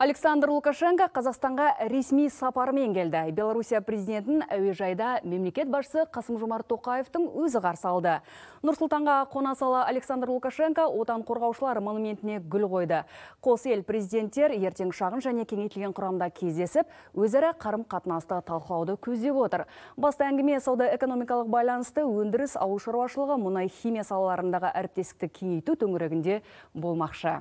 Александр Лукашенко Қазақстанға ресми сапармен келді. Беларусия президентін әуежайда мемлекет басшысы Қасым Жомарт Тоқаевтың өзі қарсы алды. Нұрсұлтанға қона сала Александр Лукашенко отан қорғаушылар монументіне гүл қойды. Қос ел президенттер ертең шағын және кеңейтілген құрамда кездесіп, өзара қарым-қатынасты талқылауды көздеп отыр. Басты әңгіме сауда-экономикалық байланысты, өндіріс, ауыл шаруашылығы, мұнай химия салаларындағы әріптестікті кеңейту төңірегінде болмақшы.